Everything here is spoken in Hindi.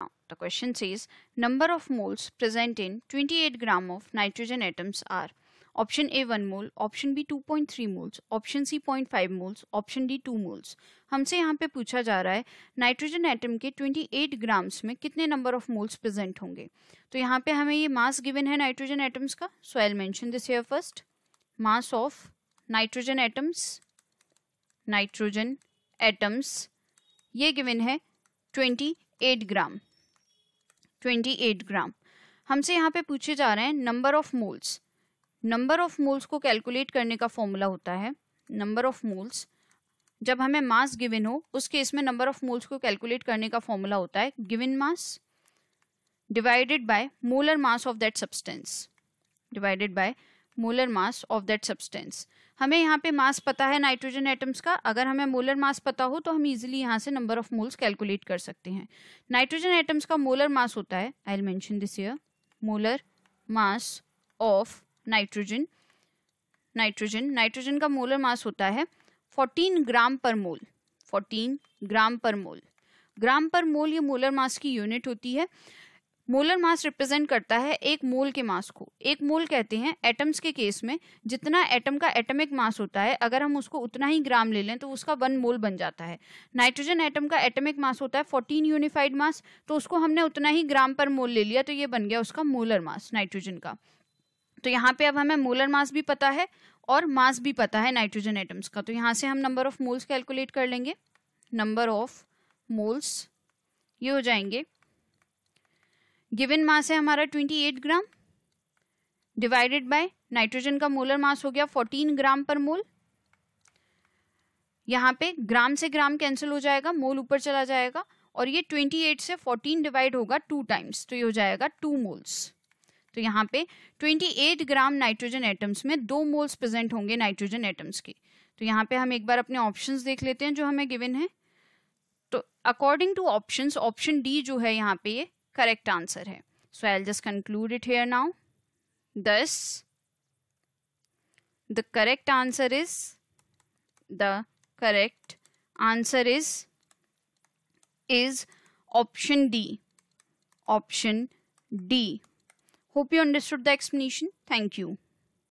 Now, the question says number of moles present in 28 gram of nitrogen atoms are option A 1 mole, option B 2.3 moles, option C 0.5 moles, option D 2 moles. हमसे यहाँ पे पूछा जा रहा है नाइट्रोजन एटम के 28 ग्राम्स में कितने नंबर ऑफ मोल्स प्रेजेंट होंगे तो यहाँ पे हमें ये मास गिवन है नाइट्रोजन एटम्स का so I mention this here first mass of nitrogen atoms nitrogen atoms ये गिवन है 28 ग्राम 28 ग्राम हमसे यहाँ पे पूछे जा रहे हैं number of moles number of moles को कैलकुलेट करने का फॉर्मूला होता है नंबर ऑफ मोल्स जब हमें मास गिवन हो उस केस में नंबर ऑफ मोल्स को कैलकुलेट करने का फॉर्मूला होता है given mass divided by molar mass of that substance divided by molar mass of that substance हमें यहाँ पे मास पता है नाइट्रोजन एटम्स का अगर हमें मोलर मास पता हो तो हम इजीली यहाँ से नंबर ऑफ मोल्स कैलकुलेट कर सकते हैं नाइट्रोजन एटम्स का मोलर मास होता है I'll mention this here molar mass of nitrogen nitrogen nitrogen का मोलर मास होता है 14 ग्राम पर मोल 14 ग्राम पर मोल ग्राम पर मोल ये मोलर मास की यूनिट होती है मोलर मास रिप्रेजेंट करता है एक मोल के मास को एक मोल कहते हैं एटम्स के केस में जितना एटम का एटमिक मास होता है अगर हम उसको उतना ही ग्राम ले लें तो उसका वन मोल बन जाता है नाइट्रोजन एटम का एटमिक मास होता है फोर्टीन यूनिफाइड मास तो उसको हमने उतना ही ग्राम पर मोल ले लिया तो ये बन गया उसका मोलर मास नाइट्रोजन का तो यहाँ पे अब हमें मोलर मास भी पता है और मास भी पता है नाइट्रोजन एटम्स का तो यहाँ से हम नंबर ऑफ मोल्स कैलकुलेट कर लेंगे नंबर ऑफ मोल्स ये हो जाएंगे गिवन मास है हमारा 28 ग्राम डिवाइडेड बाय नाइट्रोजन का मोलर मास हो गया 14 ग्राम पर मोल यहाँ पे ग्राम से ग्राम कैंसिल हो जाएगा मोल ऊपर चला जाएगा और ये 28 से 14 डिवाइड होगा टू टाइम्स तो ये हो जाएगा टू मोल्स तो यहाँ पे 28 ग्राम नाइट्रोजन एटम्स में दो मोल्स प्रेजेंट होंगे नाइट्रोजन एटम्स के तो यहाँ पे हम एक बार अपने ऑप्शंस देख लेते हैं जो हमें गिवन है तो according to options option D जो है यहाँ पे ये correct answer hai. So I'll just conclude it here now. Thus, the correct answer is the correct answer is is option D. Option D. Hope you understood the explanation. Thank you.